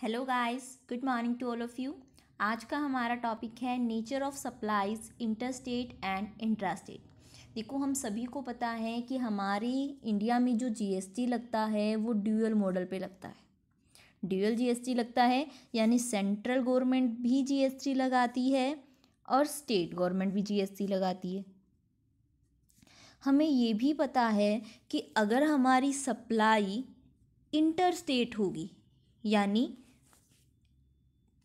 hello guys good morning to all of you आज का हमारा टॉपिक है nature of supplies inter state and state देखो हम सभी को पता है कि हमारे इंडिया में जो जीएसटी लगता है वो ड्यूअल मॉडल पे लगता है ड्यूअल जीएसटी लगता है यानी सेंट्रल गवर्नमेंट भी जीएसटी लगाती है और स्टेट गवर्नमेंट भी जीएसटी लगाती है हमें ये भी पता है कि अगर हमारी सप्लाई इंटरस्टेट होगी यानी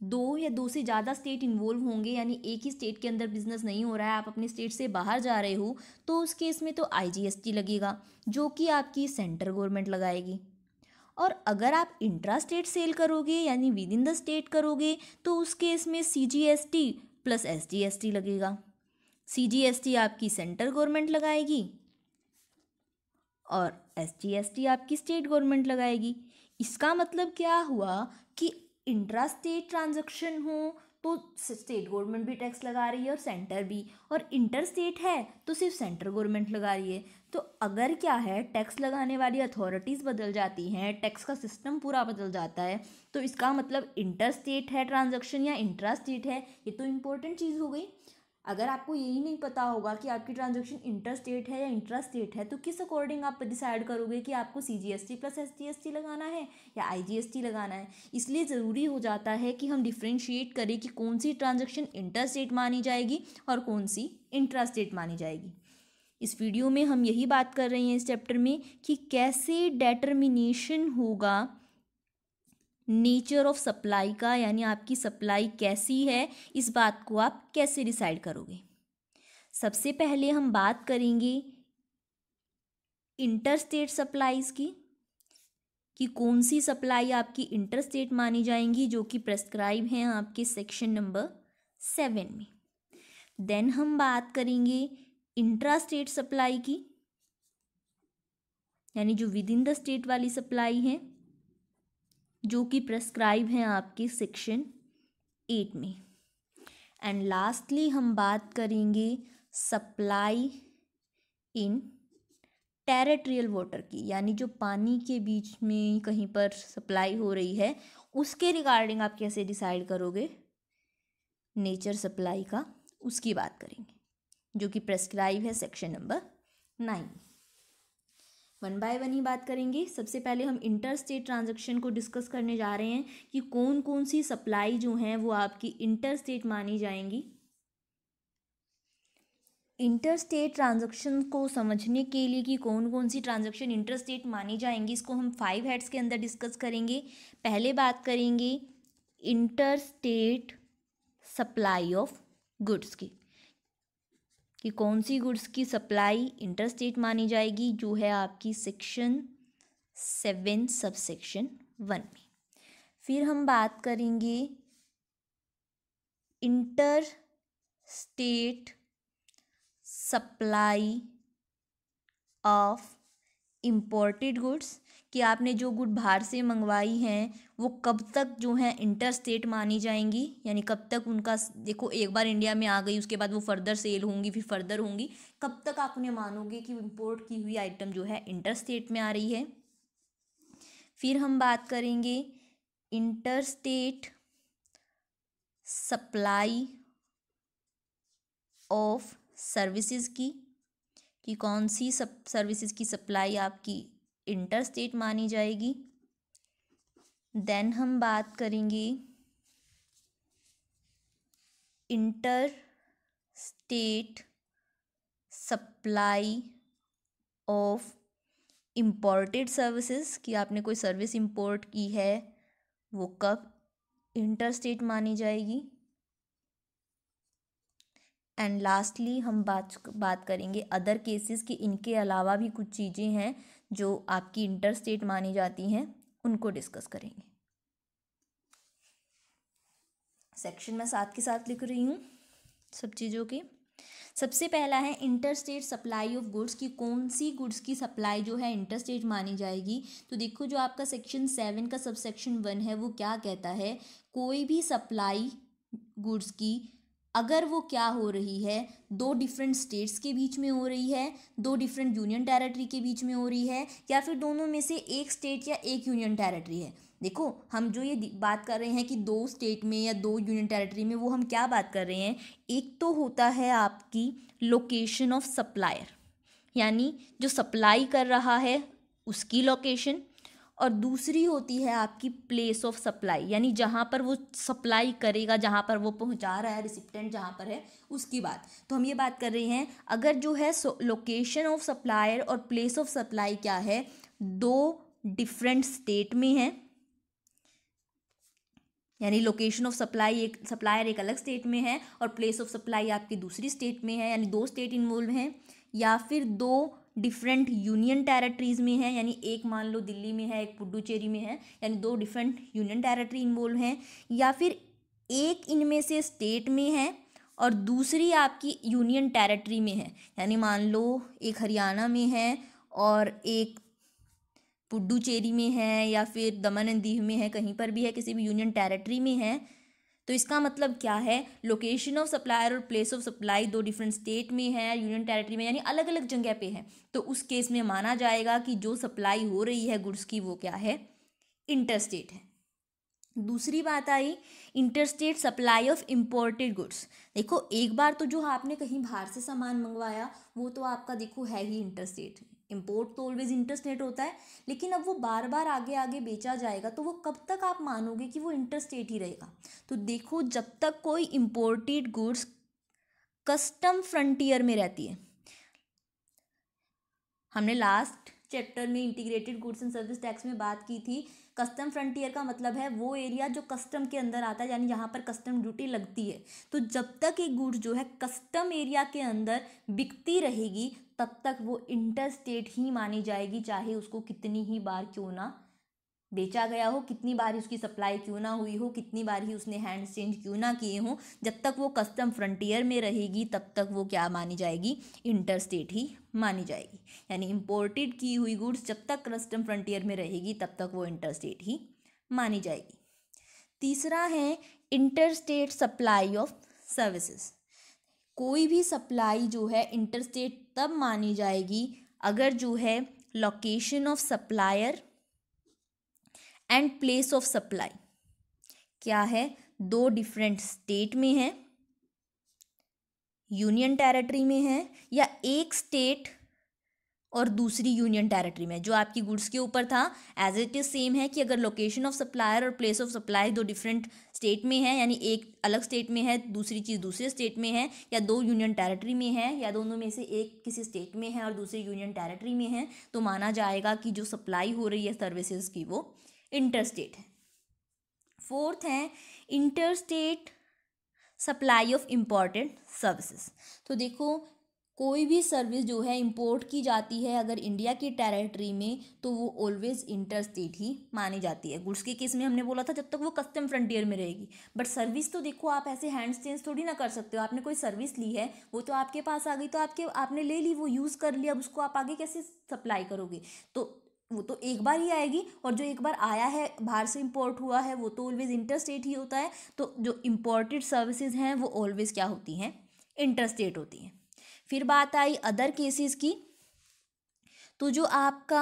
दो या दो से ज़्यादा स्टेट इन्वॉल्व होंगे यानी एक ही स्टेट के अंदर बिजनेस नहीं हो रहा है आप अपने स्टेट से बाहर जा रहे हो तो उस केस में तो आईजीएसटी लगेगा जो कि आपकी सेंट्रल गवर्नमेंट लगाएगी और अगर आप इंट्रा स्टेट सेल करोगे यानी विद इन द स्टेट करोगे तो उस केस में C G S T plus S G S T लगेगा सी जी एस टी आपकी सेंट्रल गवर्नमेंट लगाएगी और एस जी एस टी आपकी स्टेट गवर्नमेंट लगाएगी इसका मतलब क्या हुआ कि इंट्रा स्टेट ट्रांजेक्शन हो तो स्टेट गवर्नमेंट भी टैक्स लगा रही है और सेंटर भी और इंटर स्टेट है तो सिर्फ सेंटर गवर्नमेंट लगा रही है तो अगर क्या है टैक्स लगाने वाली अथॉरिटीज़ बदल जाती हैं टैक्स का सिस्टम पूरा बदल जाता है तो इसका मतलब इंटर स्टेट है ट्रांजेक्शन या इंट्रा स्टेट है ये तो इम्पोर्टेंट चीज़ हो गई अगर आपको यही नहीं पता होगा कि आपकी ट्रांजेक्शन इंटर स्टेट है या इंट्रा स्टेट है तो किस अकॉर्डिंग आप डिसाइड करोगे कि आपको C G S T plus S T S T लगाना है या आई जी एस टी लगाना है इसलिए ज़रूरी हो जाता है कि हम डिफ्रेंशिएट करें कि कौन सी ट्रांजेक्शन इंटर स्टेट मानी जाएगी और कौन सी इंट्रा स्टेट मानी जाएगी इस वीडियो में हम यही बात कर रहे हैं इस चैप्टर में कि कैसे डेटर्मिनेशन होगा नेचर ऑफ सप्लाई का यानी आपकी सप्लाई कैसी है इस बात को आप कैसे डिसाइड करोगे सबसे पहले हम बात करेंगे इंटरस्टेट सप्लाईज़ की कि कौन सी सप्लाई आपकी इंटरस्टेट मानी जाएंगी जो कि प्रेस्क्राइब हैं आपके सेक्शन नंबर सेवन में देन हम बात करेंगे स्टेट सप्लाई की यानी जो विद इन द स्टेट वाली सप्लाई है जो कि प्रेस्क्राइब हैं आपके सेक्शन एट में एंड लास्टली हम बात करेंगे सप्लाई इन टेरिटोरियल वाटर की यानी जो पानी के बीच में कहीं पर सप्लाई हो रही है उसके रिगार्डिंग आप कैसे डिसाइड करोगे नेचर सप्लाई का उसकी बात करेंगे जो कि प्रेस्क्राइब है section number nine one by one ही बात करेंगे सबसे पहले हम इंटर स्टेट ट्रांजेक्शन को डिस्कस करने जा रहे हैं कि कौन कौन सी सप्लाई जो हैं वो आपकी इंटर स्टेट मानी जाएंगी इंटर स्टेट ट्रांजेक्शन को समझने के लिए कि कौन कौन सी ट्रांजेक्शन इंटर स्टेट मानी जाएंगी इसको हम फाइव हेड्स के अंदर डिस्कस करेंगे पहले बात करेंगे inter state supply of goods की कि कौन सी गुड्स की सप्लाई इंटर स्टेट मानी जाएगी जो है आपकी section seven sub section one में फिर हम बात करेंगे inter state supply of imported goods कि आपने जो गुड बाहर से मंगवाई हैं वो कब तक जो है इंटर स्टेट मानी जाएंगी यानी कब तक उनका देखो एक बार इंडिया में आ गई उसके बाद वो फर्दर सेल होंगी फिर फर्दर होंगी कब तक आप उन्हें मानोगे कि इम्पोर्ट की हुई आइटम जो है इंटर स्टेट में आ रही है फिर हम बात करेंगे inter state supply of services की कि कौन सी सब सर्विसेज की सप्लाई आपकी इंटर स्टेट मानी जाएगी देन हम बात करेंगे inter state supply of imported services कि आपने कोई सर्विस इंपोर्ट की है वो कब इंटर स्टेट मानी जाएगी एंड लास्टली हम बात बात करेंगे अदर केसेस कि इनके अलावा भी कुछ चीज़ें हैं जो आपकी इंटर स्टेट मानी जाती हैं उनको डिस्कस करेंगे सेक्शन में साथ के साथ लिख रही हूँ सब चीज़ों की सबसे पहला है inter state supply of goods की कौन सी गुड्स की सप्लाई जो है इंटर स्टेट मानी जाएगी तो देखो जो आपका सेक्शन सेवन का सबसेक्शन वन है वो क्या कहता है कोई भी सप्लाई गुड्स की अगर वो क्या हो रही है दो डिफरेंट स्टेट्स के बीच में हो रही है दो डिफरेंट यूनियन टेरिटरी के बीच में हो रही है या फिर दोनों में से एक स्टेट या एक यूनियन टेरिटरी है देखो हम जो ये बात कर रहे हैं कि दो स्टेट में या दो यूनियन टेरिटरी में वो हम क्या बात कर रहे हैं एक तो होता है आपकी लोकेशन ऑफ सप्लायर यानी जो सप्लाई कर रहा है उसकी लोकेशन और दूसरी होती है आपकी प्लेस ऑफ सप्लाई यानी जहाँ पर वो सप्लाई करेगा जहाँ पर वो पहुँचा रहा है रिसिप्टेंट जहाँ पर है उसकी बात तो हम ये बात कर रहे हैं अगर जो है लोकेशन ऑफ सप्लायर और प्लेस ऑफ सप्लाई क्या है दो डिफरेंट स्टेट में है यानी लोकेशन ऑफ सप्लाई एक सप्लायर एक अलग स्टेट में है और प्लेस ऑफ सप्लाई आपकी दूसरी स्टेट में है यानी दो स्टेट इन्वॉल्व हैं या फिर दो डिफरेंट यूनियन टेरेटरीज में है यानी एक मान लो दिल्ली में है एक पुडुचेरी में है यानी दो डिफरेंट यूनियन टेरेटरी इन्वॉल्व हैं या फिर एक इनमें से स्टेट में है और दूसरी आपकी यूनियन टेरेटरी में है यानी मान लो एक हरियाणा में है और एक पुडुचेरी में है या फिर दमन एंड दीव में है कहीं पर भी है किसी भी यूनियन टेरेटरी में है तो इसका मतलब क्या है लोकेशन ऑफ सप्लायर और प्लेस ऑफ सप्लाई दो डिफरेंट स्टेट में है यूनियन टेरिटरी में यानी अलग अलग जगह पे है तो उस केस में माना जाएगा कि जो सप्लाई हो रही है गुड्स की वो क्या है इंटरस्टेट है दूसरी बात आई interstate supply of imported goods देखो एक बार तो जो आपने कहीं बाहर से सामान मंगवाया वो तो आपका देखो है ही इंटरस्टेट में इम्पोर्ट तो ऑलवेज इंटरेस्ट रेट होता है लेकिन अब वो बार बार आगे आगे बेचा जाएगा तो वो कब तक आप मानोगे कि वो इंटरेस्ट रेट ही रहेगा तो देखो जब तक कोई इम्पोर्टेड गुड्स कस्टम फ्रंटियर में रहती है हमने लास्ट चैप्टर में integrated goods and service tax में बात की थी कस्टम फ्रंटियर का मतलब है वो एरिया जो कस्टम के अंदर आता है यानी जहाँ पर कस्टम ड्यूटी लगती है तो जब तक ये गुड्स जो है कस्टम एरिया के अंदर बिकती रहेगी तब तक वो इंटर स्टेट ही मानी जाएगी चाहे उसको कितनी ही बार क्यों ना बेचा गया हो कितनी बार ही उसकी सप्लाई क्यों ना हुई हो कितनी बार ही उसने हैंड चेंज क्यों ना किए हों जब तक वो कस्टम फ्रंटियर में रहेगी तब तक वो क्या मानी जाएगी इंटर स्टेट ही मानी जाएगी यानी इम्पोर्टेड की हुई गुड्स जब तक कस्टम फ्रंटियर में रहेगी तब तक वो इंटर स्टेट ही मानी जाएगी तीसरा है inter state supply of services कोई भी सप्लाई जो है इंटरस्टेट तब मानी जाएगी अगर जो है location of supplier and place of supply क्या है दो डिफरेंट स्टेट में है यूनियन टेरिटरी में है या एक स्टेट और दूसरी यूनियन टेरिटरी में जो आपकी गुड्स के ऊपर था एज इट इज़ सेम है कि अगर लोकेशन ऑफ सप्लायर और प्लेस ऑफ सप्लाई दो डिफरेंट स्टेट में है यानी एक अलग स्टेट में है दूसरी चीज़ दूसरे स्टेट में है या दो यूनियन टेरिटरी में है या दोनों में से एक किसी स्टेट में है और दूसरी यूनियन टेरिटरी में है तो माना जाएगा कि जो सप्लाई हो रही है सर्विसेज की वो इंटर स्टेट है फोर्थ है inter state supply of important services तो देखो कोई भी सर्विस जो है इंपोर्ट की जाती है अगर इंडिया की टेरिटरी में तो वो ऑलवेज इंटर स्टेट ही मानी जाती है गुड्स के केस में हमने बोला था जब तक वो कस्टम फ्रंटियर में रहेगी बट सर्विस तो देखो आप ऐसे हैंड चेंज थोड़ी ना कर सकते हो आपने कोई सर्विस ली है वो तो आपके पास आ गई तो आपके आपने ले ली वो यूज़ कर लिया अब उसको आप आगे कैसे सप्लाई करोगे तो वो तो एक बार ही आएगी और जो एक बार आया है बाहर से इम्पोर्ट हुआ है वो तो ऑलवेज़ इंटर स्टेट ही होता है तो जो इम्पोर्टेड सर्विसेज हैं वो ऑलवेज़ क्या होती हैं इंटर स्टेट होती हैं फिर बात आई अदर केसेस की तो जो आपका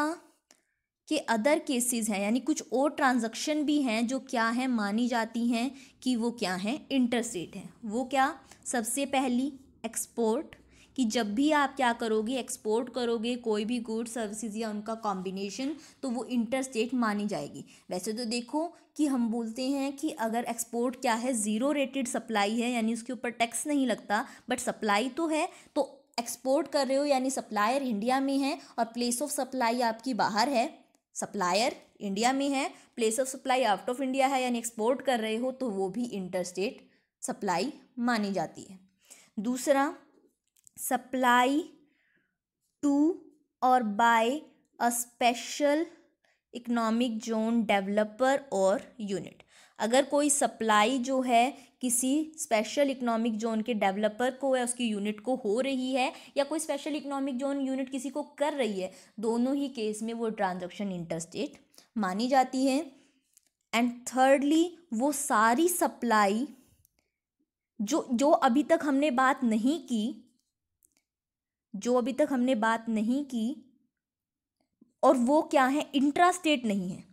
के अदर केसेस हैं यानी कुछ और ट्रांजैक्शन भी हैं जो क्या हैं मानी जाती हैं कि वो क्या हैं इंटरस्टेट हैं वो क्या सबसे पहली एक्सपोर्ट कि जब भी आप क्या करोगे एक्सपोर्ट करोगे कोई भी गुड सर्विसेज या उनका कॉम्बिनेशन तो वो इंटर स्टेट मानी जाएगी वैसे तो देखो कि हम बोलते हैं कि अगर एक्सपोर्ट क्या है ज़ीरो रेटेड सप्लाई है यानी उसके ऊपर टैक्स नहीं लगता बट सप्लाई तो है तो एक्सपोर्ट कर रहे हो यानी सप्लायर इंडिया में है और प्लेस ऑफ सप्लाई आपकी बाहर है सप्लायर इंडिया में है place of supply out of India है यानी एक्सपोर्ट कर रहे हो तो वो भी इंटरस्टेट सप्लाई मानी जाती है दूसरा सप्लाई टू और by a special economic zone developer और यूनिट अगर कोई सप्लाई जो है किसी स्पेशल इकोनॉमिक जोन के डेवलपर को या उसकी यूनिट को हो रही है या कोई स्पेशल इकोनॉमिक जोन यूनिट किसी को कर रही है दोनों ही केस में वो ट्रांजैक्शन इंटरस्टेट मानी जाती है एंड थर्डली वो सारी सप्लाई जो जो अभी तक हमने बात नहीं की जो अभी तक हमने बात नहीं की और वो क्या है इंट्रा स्टेट नहीं है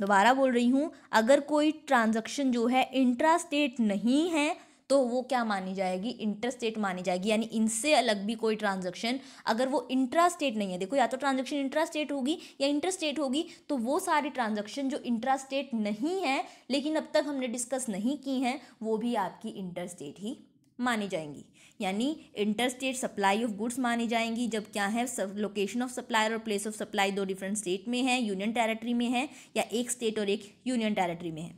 दोबारा बोल रही हूँ अगर कोई ट्रांजैक्शन जो है इंट्रा स्टेट नहीं है तो वो क्या मानी जाएगी इंटर स्टेट मानी जाएगी यानी इनसे अलग भी कोई ट्रांजैक्शन अगर वो इंट्रा स्टेट नहीं है देखो या तो ट्रांजैक्शन इंट्रा स्टेट होगी या इंटर स्टेट होगी तो वो सारी ट्रांजैक्शन जो इंट्रा स्टेट नहीं है लेकिन अब तक हमने डिस्कस नहीं की हैं वो भी आपकी इंटर स्टेट ही मानी जाएंगी यानी inter state supply of goods मानी जाएंगी जब क्या है लोकेशन ऑफ सप्लायर और प्लेस ऑफ सप्लाई दो डिफरेंट स्टेट में है यूनियन टेरेटरी में है या एक स्टेट और एक यूनियन टेरेटरी में है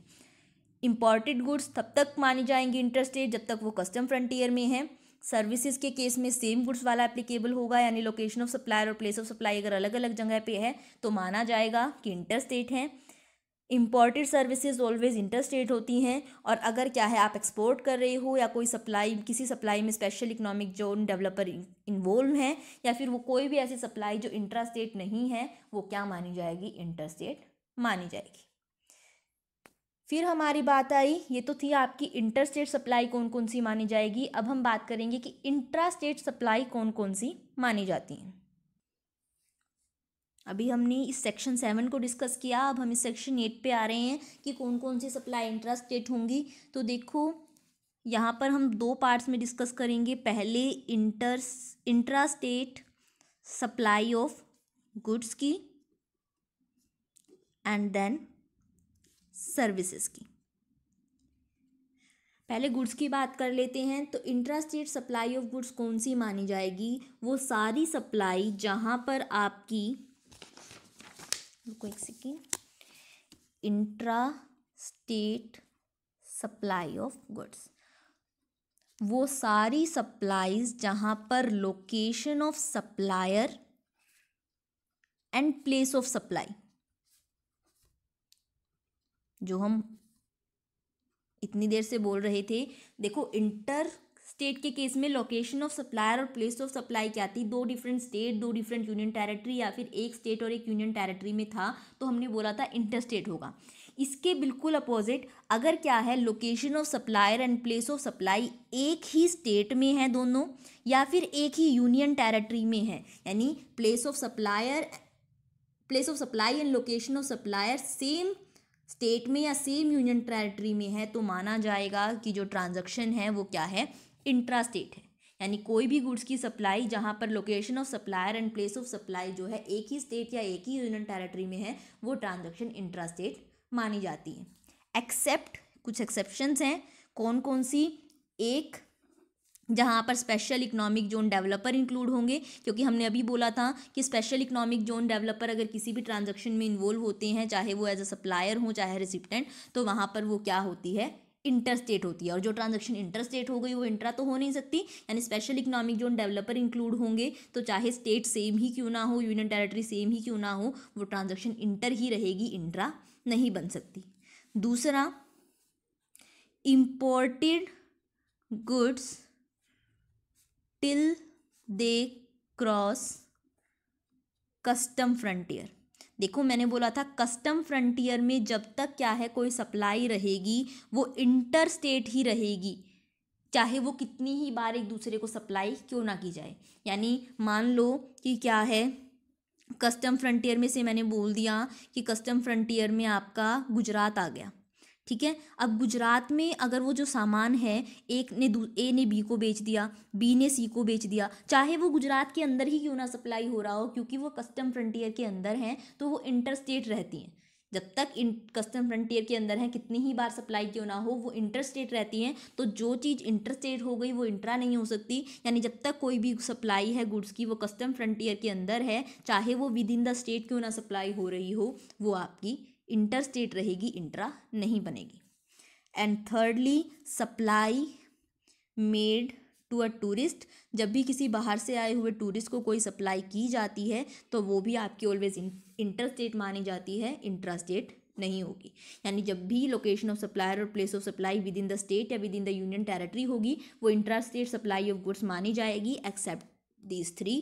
इम्पोर्टेड गुड्स तब तक मानी जाएंगी इंटर स्टेट जब तक वो कस्टम फ्रंटियर में है सर्विसेज के केस में सेम गुड्स वाला एप्लीकेबल होगा यानी लोकेशन ऑफ सप्लायर और प्लेस ऑफ सप्लाई अगर अलग अलग जगह पे है तो माना जाएगा कि इंटर स्टेट है इम्पोर्टेड सर्विसेज ऑलवेज इंटरस्टेट होती हैं और अगर क्या है आप एक्सपोर्ट कर रहे हो या कोई सप्लाई किसी सप्लाई में special economic zone developer involve हैं या फिर वो कोई भी ऐसी सप्लाई जो इंट्रास्टेट नहीं है वो क्या मानी जाएगी इंटरस्टेट मानी जाएगी फिर हमारी बात आई ये तो थी आपकी इंटरस्टेट सप्लाई कौन कौन सी मानी जाएगी अब हम बात करेंगे कि स्टेट सप्लाई कौन कौन सी मानी जाती हैं अभी हमने इस सेक्शन सेवन को डिस्कस किया अब हम इस सेक्शन एट पे आ रहे हैं कि कौन कौन सी सप्लाई इंटरेस्ट स्टेट होंगी तो देखो यहाँ पर हम दो पार्ट्स में डिस्कस करेंगे पहले inter intra supply of goods की एंड देन सर्विसेज की पहले गुड्स की बात कर लेते हैं तो इंट्रास्टेट सप्लाई ऑफ गुड्स कौन सी मानी जाएगी वो सारी सप्लाई जहाँ पर आपकी रुको एक second intra state supply of goods वो सारी सप्लाईज जहाँ पर location of supplier and place of supply जो हम इतनी देर से बोल रहे थे देखो इंटर स्टेट के केस में लोकेशन ऑफ सप्लायर और प्लेस ऑफ सप्लाई क्या थी दो डिफरेंट स्टेट दो डिफरेंट यूनियन टेरिटरी या फिर एक स्टेट और एक यूनियन टेरिटरी में था तो हमने बोला था इंटर स्टेट होगा इसके बिल्कुल अपोजिट अगर क्या है location of supplier and place of supply एक ही स्टेट में है दोनों या फिर एक ही यूनियन टेरेटरी में है यानी place of supplier place of supply and location of supplier same state में या सेम यूनियन टेरिटरी में है तो माना जाएगा कि जो ट्रांजैक्शन है वो क्या है इंट्रास्टेट है यानी कोई भी गुड्स की सप्लाई जहाँ पर location of supplier and place of supply जो है एक ही स्टेट या एक ही यूनियन टेरेटरी में है वो ट्रांजेक्शन स्टेट मानी जाती है एक्सेप्ट कुछ एक्सेप्शंस हैं कौन कौन सी एक जहाँ पर special economic zone developer include होंगे क्योंकि हमने अभी बोला था कि स्पेशल इकोनॉमिक जोन डेवलपर अगर किसी भी ट्रांजैक्शन में इन्वॉल्व होते हैं चाहे वो एज अ सप्लायर हो चाहे रिसिप्टेंट तो वहाँ पर वो क्या होती है इंटरस्टेट होती है और जो ट्रांजेक्शन इंटरस्टेट हो गई वो इंट्रा तो हो नहीं सकती यानी special economic zone developer include होंगे तो चाहे स्टेट सेम ही क्यों ना हो यूनियन टेरेटरी सेम ही क्यों ना हो वो ट्रांजेक्शन इंटर ही रहेगी इंट्रा नहीं बन सकती दूसरा imported goods till they cross custom frontier देखो मैंने बोला था कस्टम फ्रंटियर में जब तक क्या है कोई सप्लाई रहेगी वो इंटर स्टेट ही रहेगी चाहे वो कितनी ही बार एक दूसरे को सप्लाई क्यों ना की जाए यानी मान लो कि क्या है कस्टम फ्रंटियर में से मैंने बोल दिया कि कस्टम फ्रंटियर में आपका गुजरात आ गया ठीक है अब गुजरात में अगर वो जो सामान है एक ने ए ने बी को बेच दिया बी ने सी को बेच दिया चाहे वो गुजरात के अंदर ही क्यों ना सप्लाई हो रहा हो क्योंकि वो कस्टम फ्रंटियर के अंदर हैं तो वो इंटर स्टेट रहती हैं जब तक इन कस्टम फ्रंटियर के अंदर हैं कितनी ही बार सप्लाई क्यों ना हो वो इंटर स्टेट रहती हैं तो जो चीज़ इंटर स्टेट हो गई वो इंट्रा नहीं हो सकती यानी जब तक कोई भी सप्लाई है गुड्स की वो कस्टम फ्रंटियर के अंदर है चाहे वो विद इन द स्टेट क्यों ना सप्लाई हो रही हो वो आपकी इंटर स्टेट रहेगी इंट्रा नहीं बनेगी and thirdly supply made to a tourist जब भी किसी बाहर से आए हुए टूरिस्ट को कोई सप्लाई की जाती है तो वो भी आपकी ऑलवेज इंटर स्टेट मानी जाती है इंट्रा स्टेट नहीं होगी यानी जब भी लोकेशन ऑफ सप्लायर और place of supply within the state या within the union territory होगी वो intra state supply of goods मानी जाएगी एक्सेप्ट दीज थ्री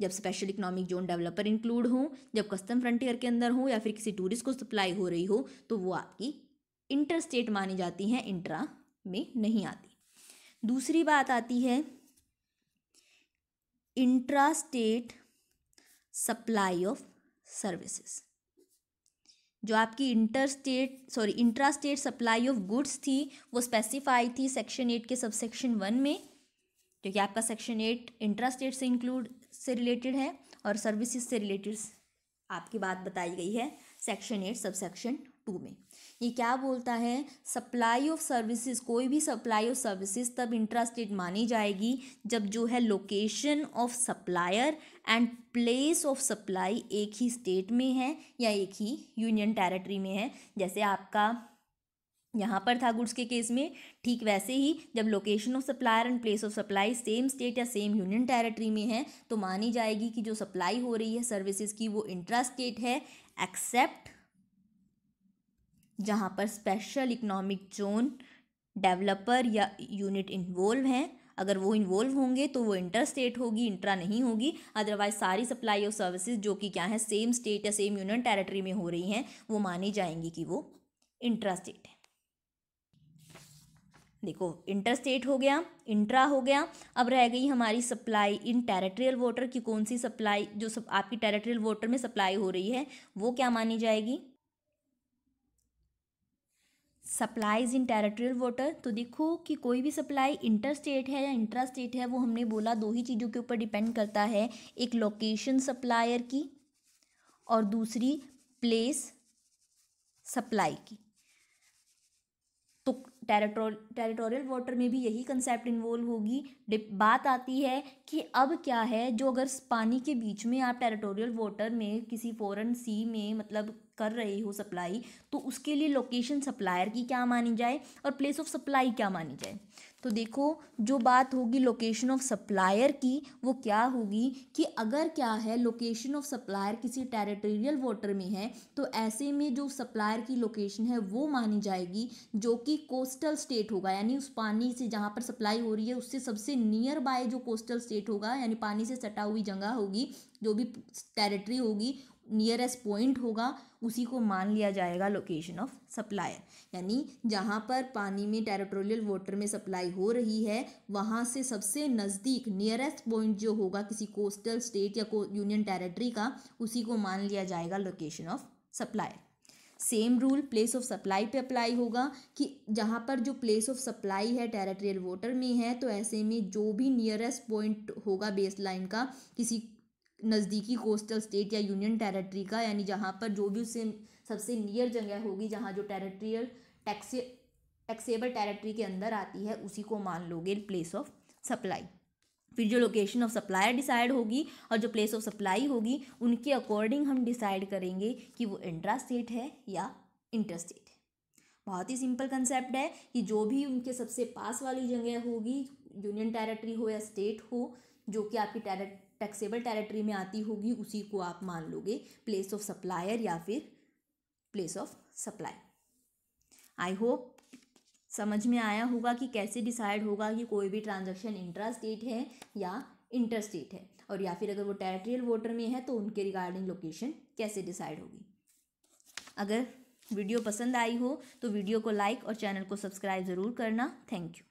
जब special economic zone developer include हो जब कस्टम फ्रंटियर के अंदर हो या फिर किसी टूरिस्ट को सप्लाई हो रही हो तो वो आपकी इंटर स्टेट मानी जाती हैं इंट्रा में नहीं आती दूसरी बात आती है intra state supply of services जो आपकी inter state sorry intra state supply of goods थी वो स्पेसिफाई थी सेक्शन एट के सबसेक्शन वन में क्योंकि आपका सेक्शन एट रेट से इंक्लूड से रिलेटेड है और सर्विसेज से रिलेटेड आपकी बात बताई गई है section eight subsection two में ये क्या बोलता है सप्लाई ऑफ सर्विसेज कोई भी सप्लाई ऑफ सर्विसेज तब रेट मानी जाएगी जब जो है location of supplier and place of supply एक ही स्टेट में है या एक ही यूनियन टेरिटरी में है जैसे आपका यहाँ पर था गुड्स के केस में ठीक वैसे ही जब location of supplier and place of supply same state या सेम यूनियन टेरिटरी में है तो मानी जाएगी कि जो सप्लाई हो रही है सर्विसेज की वो इंट्रा स्टेट है एक्सेप्ट जहाँ पर स्पेशल इकोनॉमिक जोन डेवलपर या यूनिट इन्वॉल्व हैं अगर वो इन्वॉल्व होंगे तो वो इंटर स्टेट होगी इंट्रा नहीं होगी अदरवाइज सारी सप्लाई और सर्विसेज जो कि क्या है सेम स्टेट या सेम यूनियन टेरिटरी में हो रही हैं वो मानी जाएंगी कि वो इंट्रा स्टेट है देखो इंटर स्टेट हो गया इंट्रा हो गया अब रह गई हमारी सप्लाई इन टेरिटोरियल वाटर की कौन सी सप्लाई जो सब आपकी टेरिटोरियल वाटर में सप्लाई हो रही है वो क्या मानी जाएगी सप्लाईज इन टेरिटोरियल वाटर तो देखो कि कोई भी सप्लाई इंटर स्टेट है या इंट्रा स्टेट है वो हमने बोला दो ही चीज़ों के ऊपर डिपेंड करता है एक लोकेशन सप्लायर की और दूसरी प्लेस सप्लाई की टेरिटोर टेरिटोरियल वाटर में भी यही कंसेप्ट इन्वॉल्व होगी बात आती है कि अब क्या है जो अगर पानी के बीच में आप टेरिटोरियल वाटर में किसी फॉरन सी में मतलब कर रहे हो सप्लाई तो उसके लिए लोकेशन सप्लायर की क्या मानी जाए और प्लेस ऑफ सप्लाई क्या मानी जाए तो देखो जो बात होगी लोकेशन ऑफ सप्लायर की वो क्या होगी कि अगर क्या है लोकेशन ऑफ सप्लायर किसी टेरिटोरियल वाटर में है तो ऐसे में जो सप्लायर की लोकेशन है वो मानी जाएगी जो कि कोस्टल स्टेट होगा यानी उस पानी से जहाँ पर सप्लाई हो रही है उससे सबसे नियर बाय जो कोस्टल स्टेट होगा यानी पानी से सटा हुई जगह होगी जो भी टेरिटरी होगी नियरेस्ट पॉइंट होगा उसी को मान लिया जाएगा लोकेशन ऑफ सप्लायर यानी जहाँ पर पानी में टेरिटोरियल वाटर में सप्लाई हो रही है वहाँ से सबसे नज़दीक नियरेस्ट पॉइंट जो होगा किसी कोस्टल स्टेट या को यूनियन टेरेटरी का उसी को मान लिया जाएगा location of supplier same rule place of supply पे अप्लाई होगा कि जहाँ पर जो प्लेस ऑफ सप्लाई है टेरेटोरियल वाटर में है तो ऐसे में जो भी नियरेस्ट पॉइंट होगा बेस लाइन का किसी नज़दीकी कोस्टल स्टेट या यूनियन टेरिटरी का यानी जहाँ पर जो भी उससे सबसे नियर जगह होगी जहाँ जो टेरिटरियल टैक्से टैक्सेबल टेरेटरी के अंदर आती है उसी को मान लोगे प्लेस ऑफ सप्लाई फिर जो लोकेशन ऑफ सप्लायर डिसाइड होगी और जो प्लेस ऑफ सप्लाई होगी उनके अकॉर्डिंग हम डिसाइड करेंगे कि वो इंट्रा स्टेट है या इंटर स्टेट है बहुत ही सिंपल कंसेप्ट है कि जो भी उनके सबसे पास वाली जगह होगी यूनियन टेरिटरी हो या स्टेट हो जो कि आपकी टेरेट टैक्सेबल टेरिटरी में आती होगी उसी को आप मान लोगे प्लेस ऑफ सप्लायर या फिर place of supply I hope समझ में आया होगा कि कैसे डिसाइड होगा कि कोई भी ट्रांजैक्शन इंट्रा स्टेट है या इंटर स्टेट है और या फिर अगर वो टेरिटोरियल वोटर में है तो उनके रिगार्डिंग लोकेशन कैसे डिसाइड होगी अगर वीडियो पसंद आई हो तो वीडियो को लाइक और चैनल को सब्सक्राइब ज़रूर करना थैंक यू